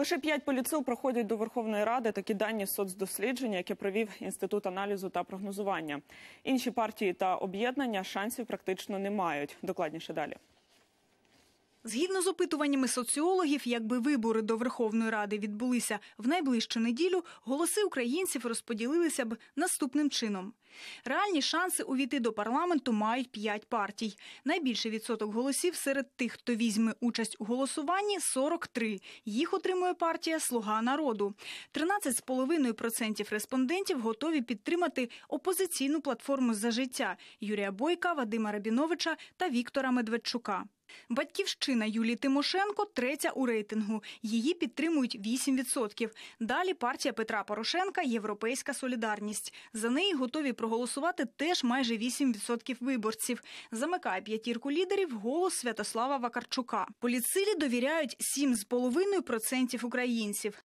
Лише п'ять поліцил проходять до Верховної Ради такі дані соцдослідження, яке провів інститут аналізу та прогнозування. Інші партії та об'єднання шансів практично не мають. Докладніше далі. Згідно з опитуваннями соціологів, якби вибори до Верховної Ради відбулися в найближчу неділю, голоси українців розподілилися б наступним чином. Реальні шанси увійти до парламенту мають п'ять партій. Найбільший відсоток голосів серед тих, хто візьме участь у голосуванні 43. Їх отримує партія Слуга народу. 13,5% респондентів готові підтримати опозиційну платформу за життя Юрія Бойка, Вадима Рабіновича та Віктора Медведчука. Батьківщина Юлії Тимошенко третя у рейтингу. Її підтримують 8%. Далі партія Петра Порошенка Європейська солідарність. За неї готові проголосувати теж майже 8% виборців. Замикає п'ятірку лідерів голос Святослава Вакарчука. Поліцилі довіряють 7,5% українців.